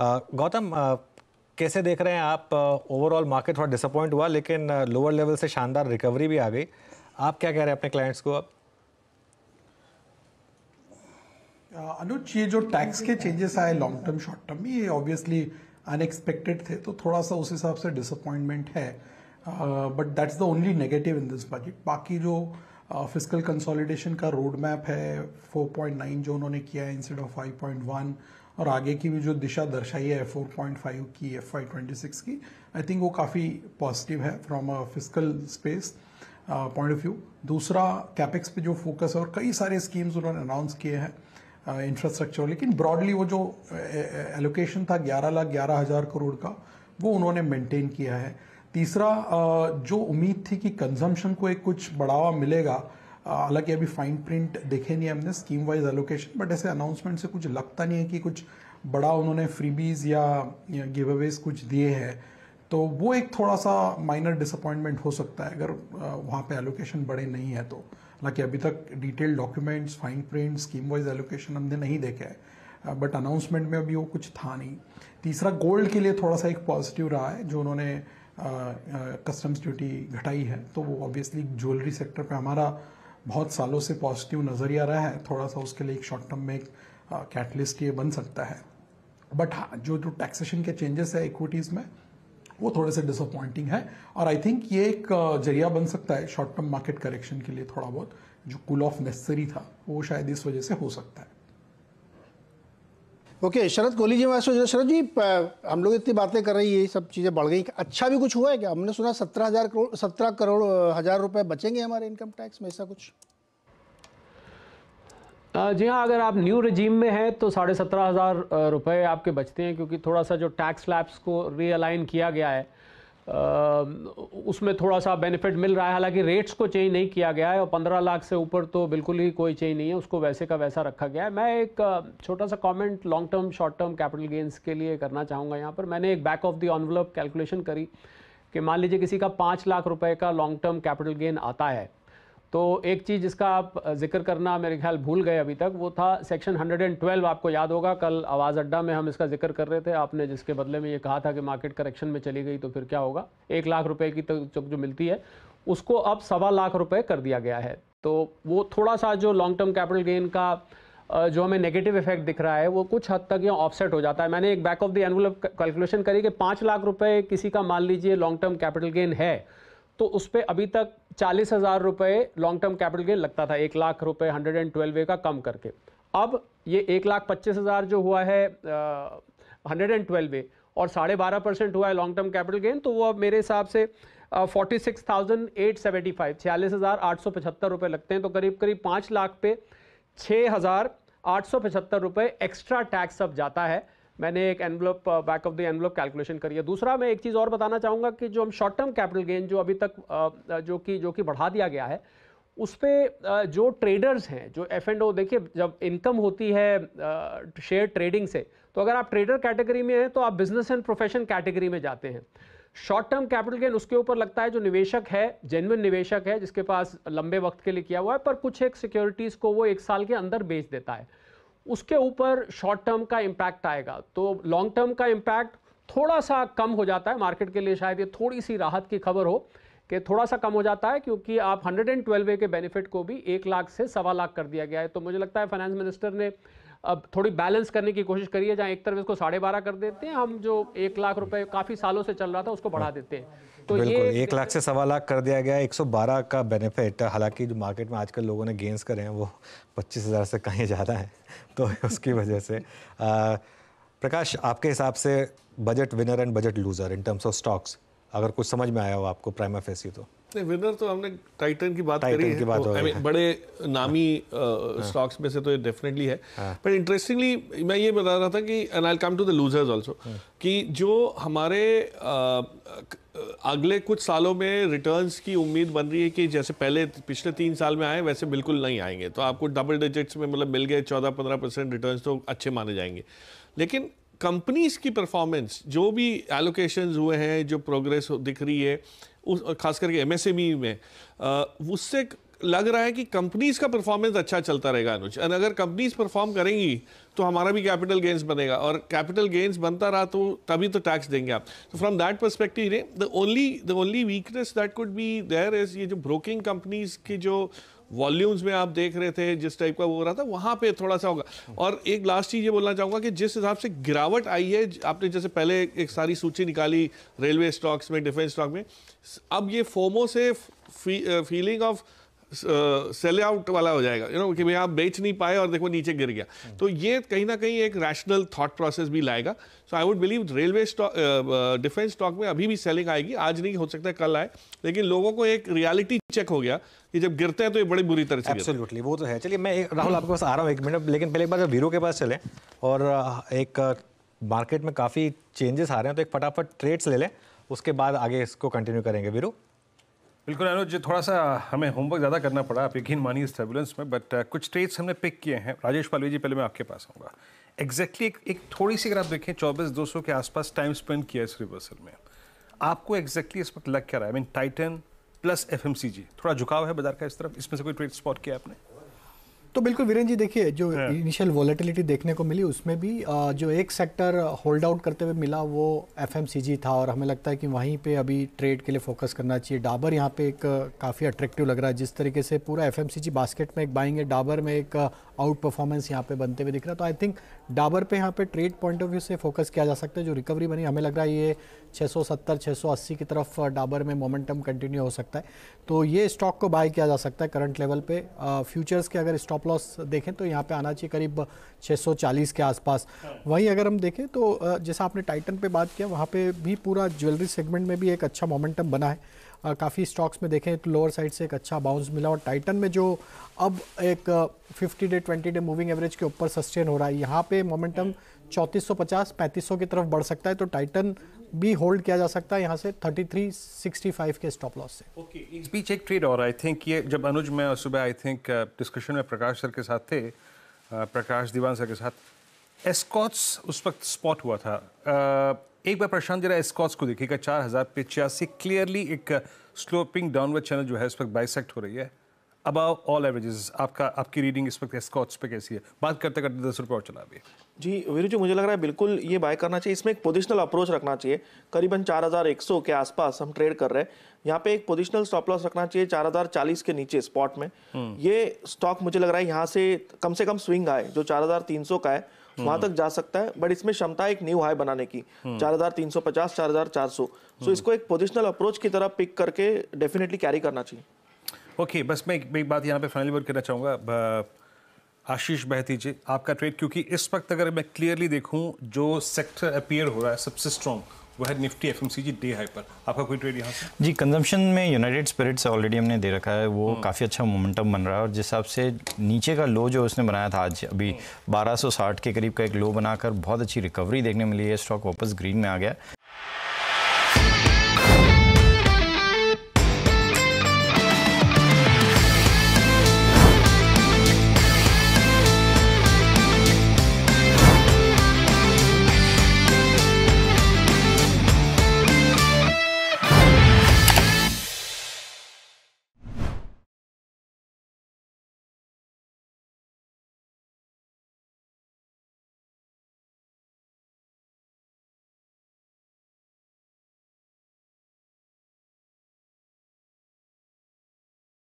गौतम कैसे देख रहे हैं आप ओवरऑल मार्केट थोड़ा डिसअपॉइंट हुआ लेकिन लोअर लेवल से शानदार रिकवरी भी आ गई आप क्या कह रहे हैं अपने क्लाइंट्स को अब अनुज ये जो टैक्स के चेंजेस आए लॉन्ग टर्म शॉर्ट टर्म ये ऑब्वियसली अनएक्सपेक्टेड थे तो थोड़ा सा उस हिसाब से डिसअपॉइंटमेंट है but that's the only negative in this budget बाकी जो फिजिकल कंसोलिडेशन का रोड मैप है 4.9 जो उन्होंने किया है इंस्टेड ऑफ 5.1 और आगे की भी जो दिशा दर्शाई है फोर पॉइंट फाइव की एफ आई ट्वेंटी सिक्स की आई थिंक वो काफ़ी पॉजिटिव है from a physical space point of view दूसरा कैपेक्स पे जो फोकस है और कई सारे स्कीम्स उन्होंने अनाउंस किए हैं इंफ्रास्ट्रक्चर uh, लेकिन ब्रॉडली वो जो एलोकेशन uh, uh, था ग्यारह लाख ग्यारह हज़ार करोड़ का वो उन्होंने मेंटेन किया है तीसरा जो उम्मीद थी कि कंजम्पशन को एक कुछ बढ़ावा मिलेगा हालांकि अभी फाइन प्रिंट देखे नहीं हमने स्कीम वाइज एलोकेशन बट ऐसे अनाउंसमेंट से कुछ लगता नहीं है कि कुछ बड़ा उन्होंने फ्रीबीज या गिव अवेज कुछ दिए हैं तो वो एक थोड़ा सा माइनर डिसअपॉइंटमेंट हो सकता है अगर वहाँ पे एलोकेशन बड़े नहीं है तो हालांकि अभी तक detail documents fine print scheme wise allocation हमने नहीं देखा है बट अनाउंसमेंट में अभी वो कुछ था नहीं तीसरा गोल्ड के लिए थोड़ा सा एक पॉजिटिव रहा है जो उन्होंने कस्टम्स ड्यूटी घटाई है तो वो ऑब्वियसली ज्वेलरी सेक्टर पे हमारा बहुत सालों से पॉजिटिव नज़रिया रहा है थोड़ा सा उसके लिए एक शॉर्ट टर्म में एक कैटलिस्ट ये बन सकता है बट हाँ जो जो टैक्सेशन के चेंजेस है इक्विटीज़ में वो थोड़े से डिसअपॉइंटिंग है और आई थिंक ये एक जरिया बन सकता है शॉर्ट टर्म मार्केट करेक्शन के लिए थोड़ा बहुत जो कूल ऑफ नेसेसरी था वो शायद इस वजह से हो सकता है ओके शरद कोहली जी मैं सोच शरद जी हम लोग इतनी बातें कर रही है ये सब चीज़ें बढ़ गई अच्छा भी कुछ हुआ है क्या हमने सुना सत्रह हज़ार करोड़ सत्रह करोड़ हज़ार रुपए बचेंगे हमारे इनकम टैक्स में ऐसा कुछ जी हाँ अगर आप न्यू रजीम में हैं तो साढ़े सत्रह हज़ार रुपये आपके बचते हैं क्योंकि थोड़ा सा जो टैक्स लैब्स को रीअलाइन किया गया है उसमें थोड़ा सा बेनिफिट मिल रहा है हालांकि रेट्स को चेंज नहीं किया गया है और पंद्रह लाख से ऊपर तो बिल्कुल ही कोई चेंज नहीं है उसको वैसे का वैसा रखा गया है मैं एक छोटा सा comment long term short term capital gains के लिए करना चाहूँगा यहाँ पर मैंने एक back of the envelope calculation करी कि मान लीजिए किसी का पाँच लाख रुपये का लॉन्ग टर्म कैपिटल गेन आता है तो एक चीज़ जिसका आप जिक्र करना मेरे ख्याल भूल गए अभी तक वो था सेक्शन 112 आपको याद होगा कल आवाज़ अड्डा में हम इसका जिक्र कर रहे थे आपने जिसके बदले में ये कहा था कि मार्केट करेक्शन में चली गई तो फिर क्या होगा एक लाख रुपए की तक तो जो मिलती है उसको अब सवा लाख रुपए कर दिया गया है तो वो थोड़ा सा जो लॉन्ग टर्म कैपिटल गेन का जो हमें नेगेटिव इफेक्ट दिख रहा है वो कुछ हद तक ये ऑफसेट हो जाता है मैंने एक back of the envelope calculation करी कि पाँच लाख रुपये किसी का मान लीजिए लॉन्ग टर्म कैपिटल गेन है तो उस पर अभी तक चालीस हज़ार रुपये लॉन्ग टर्म कैपिटल गेन लगता था एक लाख रुपये हंड्रेड एंड ट्वेल्व ए का कम करके अब ये एक लाख पच्चीस हज़ार जो हुआ है हंड्रेड एंड ट्वेल्व ए और साढ़े बारह परसेंट हुआ है लॉन्ग टर्म कैपिटल गेन तो वो अब मेरे हिसाब से forty six thousand eight seventy five छियालीस हज़ार आठ सौ पचहत्तर रुपये लगते हैं तो करीब करीब पाँच लाख पे छः हज़ार आठ सौ पचहत्तर रुपये एक्स्ट्रा टैक्स अब जाता है मैंने एक envelope back of the envelope calculation करी है दूसरा मैं एक चीज़ और बताना चाहूँगा कि जो हम शॉर्ट टर्म कैपिटल गेन जो अभी तक uh, uh, जो कि जो कि बढ़ा दिया गया है उस पर uh, जो ट्रेडर्स हैं जो एफ एंड ओ देखिए जब इनकम होती है शेयर ट्रेडिंग से तो अगर आप ट्रेडर कैटेगरी में हैं तो आप बिजनेस एंड प्रोफेशन कैटेगरी में जाते हैं शॉर्ट टर्म कैपिटल गेन उसके ऊपर लगता है जो निवेशक है जेनविन निवेशक है जिसके पास लंबे वक्त के लिए किया हुआ है पर कुछ एक सिक्योरिटीज़ को वो एक साल के अंदर बेच देता है उसके ऊपर शॉर्ट टर्म का इम्पैक्ट आएगा तो लॉन्ग टर्म का इम्पैक्ट थोड़ा सा कम हो जाता है मार्केट के लिए शायद ये थोड़ी सी राहत की खबर हो कि थोड़ा सा कम हो जाता है क्योंकि आप हंड्रेड एंड ट्वेल्व ए के बेनिफिट को भी एक लाख से सवा लाख कर दिया गया है तो मुझे लगता है फाइनेंस मिनिस्टर ने अब थोड़ी बैलेंस करने की कोशिश करिए जहाँ एक तरफ इसको साढ़े बारह कर देते हैं हम जो एक लाख रुपए काफ़ी सालों से चल रहा था उसको बढ़ा हाँ। देते हैं तो ये एक लाख से सवा लाख कर दिया गया 112 का बेनिफिट हालांकि जो मार्केट में आजकल लोगों ने गेंस करे हैं वो पच्चीस हज़ार से कहीं ज़्यादा है तो उसकी वजह से आ, प्रकाश आपके हिसाब से budget winner and budget loser in terms of stocks अगर कुछ समझ में आया हो आपको प्राइमा फेसी तो नहीं विनर तो हमने टाइटन की बात टाइटन करी की है बात तो, I mean, बड़े नामी स्टॉक्स हाँ। uh, हाँ। में से तो ये डेफिनेटली है पर हाँ। इंटरेस्टिंगली मैं ये बता रहा था कि and I come to the losers also कि जो हमारे uh, अगले कुछ सालों में रिटर्न्स की उम्मीद बन रही है कि जैसे पहले पिछले तीन साल में आए वैसे बिल्कुल नहीं आएंगे तो आपको डबल डिजिट्स में मतलब मिल गए चौदह पंद्रह परसेंट रिटर्न तो अच्छे माने जाएंगे लेकिन कंपनीज की परफॉर्मेंस जो भी एलोकेशन हुए हैं जो प्रोग्रेस दिख रही है उस खास करके एमएसएमई e में उससे लग रहा है कि कंपनीज का परफॉर्मेंस अच्छा चलता रहेगा अनुज एंड अगर कंपनीज परफॉर्म करेंगी तो हमारा भी कैपिटल गेंस बनेगा और कैपिटल गेंस बनता रहा तो तभी तो टैक्स देंगे आप तो from that perspective the only the only weakness that could be there is ये जो ब्रोकिंग कंपनीज की जो वॉल्यूम्स में आप देख रहे थे जिस टाइप का वो हो रहा था वहाँ पे थोड़ा सा होगा और एक लास्ट चीज़ ये बोलना चाहूँगा कि जिस हिसाब से गिरावट आई है आपने जैसे पहले एक सारी सूची निकाली रेलवे स्टॉक्स में डिफेंस स्टॉक में अब ये फोमो से fee, feeling of sell out वाला हो जाएगा यू नो कि भाई आप बेच नहीं पाए और देखो नीचे गिर गया हम्म। तो ये कहीं ना कहीं एक रैशनल थॉट प्रोसेस भी लाएगा so I would believe railway stock defence stock में अभी भी सेलिंग आएगी आज नहीं हो सकता कल आए लेकिन लोगों को एक रियलिटी चेक हो गया कि जब गिरते हैं तो ये बड़ी बुरी तरह से एब्सोल्युटली वो तो है चलिए मैं राहुल आपके पास आ रहा हूँ एक मिनट लेकिन पहले एक बार वीरो के पास चलें और एक मार्केट में काफ़ी चेंजेस आ रहे हैं तो एक फटाफट ट्रेड्स ले लें उसके बाद आगे इसको कंटिन्यू करेंगे वीरू बिल्कुल अनुज थोड़ा सा हमें होमवर्क ज़्यादा करना पड़ा आप यकीन मानिए इस टर्बुलेंस में बट uh, कुछ ट्रेड्स हमने पिक किए हैं राजेश पालवी जी पहले मैं आपके पास आऊँगा एग्जैक्टली exactly एक, एक थोड़ी सी अगर आप देखें चौबीस दो सौ के आसपास टाइम स्पेंड किया इस रिवर्सल में आपको एग्जैक्टली exactly इस वक्त लग क्या रहा है I mean Titan plus F थोड़ा झुकाव है बाजार का इस तरफ इसमें से कोई ट्रेड स्पॉट किया आपने तो बिल्कुल वीरेन जी देखिए जो इनिशियल हाँ। वॉलेटिलिटी देखने को मिली उसमें भी जो एक सेक्टर होल्ड आउट करते हुए मिला वो एफ था और हमें लगता है कि वहीं पे अभी ट्रेड के लिए फोकस करना चाहिए डाबर यहाँ पे एक काफ़ी अट्रैक्टिव लग रहा है जिस तरीके से पूरा एफ बास्केट में एक बाइंग है डाबर में एक आउट परफॉर्मेंस यहाँ पे बनते हुए दिख रहा है तो आई थिंक डाबर पर यहाँ पर ट्रेड पॉइंट ऑफ व्यू से फोकस किया जा सकता है जो रिकवरी बनी हमें लग रहा है ये छः सौ की तरफ डाबर में मोमेंटम कंटिन्यू हो सकता है तो ये स्टॉक को बाय किया जा सकता है करंट लेवल पर फ्यूचर्स के अगर स्टॉप लॉस देखें तो यहाँ पे आना चाहिए करीब 640 के आसपास वहीं अगर हम देखें तो जैसा आपने टाइटन पे बात किया वहाँ पे भी पूरा ज्वेलरी सेगमेंट में भी एक अच्छा मोमेंटम बना है काफ़ी स्टॉक्स में देखें तो लोअर साइड से एक अच्छा बाउंस मिला और टाइटन में जो अब एक 50 डे 20 डे मूविंग एवरेज के ऊपर सस्टेन हो रहा है यहाँ पे मोमेंटम हम्म। चौंतीस सौ की तरफ बढ़ सकता है तो टाइटन भी होल्ड किया जा सकता है यहाँ से 3365 के स्टॉप लॉस से ओके okay, इस बीच एक ट्रेड और आई थिंक ये जब अनुज मैं सुबह आई थिंक डिस्कशन में प्रकाश सर के साथ थे uh, प्रकाश दीवान सर के साथ एस्कॉट्स उस वक्त स्पॉट हुआ था uh, एक बार प्रशांत जरा एस्कॉट्स को देखिएगा चार हज़ार पिचासी क्लियरली एक स्लोपिंग डाउनवर्ड चैनल जो है इस वक्त बाइसेक्ट हो रही है अबाउ ऑल एवरेजेस आपका आपकी रीडिंग इस वक्त एस्कॉट्स पे कैसी है बात करते करते दस रुपये और चला भी जी वीरू जी मुझे लग रहा है बिल्कुल ये बाय करना चाहिए इसमें एक पोजिशनल अप्रोच रखना चाहिए करीबन 4100 के आसपास हम ट्रेड कर रहे हैं यहाँ पे एक पोजिशनल स्टॉप लॉस रखना चाहिए 4040 के नीचे स्पॉट में हम्म। ये स्टॉक मुझे लग रहा है यहाँ से कम से कम स्विंग आए जो 4300 का है हम्म। वहां तक जा सकता है बट इसमें क्षमता एक न्यू हाई बनाने की हम्म। चार हजार तीन सौ पचास चार हजार चार सौ सो इसको एक पोजिशनल अप्रोच की तरह पिक करके डेफिनेटली कैरी करना चाहिए ओके okay, बस मैं एक, एक बात यहाँ पे फाइनली वर्ड करना चाहूंगा आशीष बहती जी आपका ट्रेड क्योंकि इस वक्त अगर मैं क्लियरली देखूं जो सेक्टर अपियर हो रहा है सबसे स्ट्रॉन्ग वह निफ्टी एफ डे हाई पर आपका कोई ट्रेड यहाँ से जी कंजम्पशन में यूनाइटेड स्पिरिट्स ऑलरेडी हमने दे रखा है वो हम्म। काफ़ी अच्छा मोमेंटम बन रहा है और जिस हिसाब से नीचे का लो जो उसने बनाया था आज अभी 1260 हम्म। के करीब का एक लो बनाकर बहुत अच्छी रिकवरी देखने मिली है स्टॉक वापस ग्रीन में आ गया